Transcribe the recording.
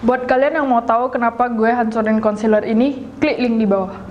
Buat kalian yang mau tahu kenapa gue hancurin concealer ini, klik link di bawah.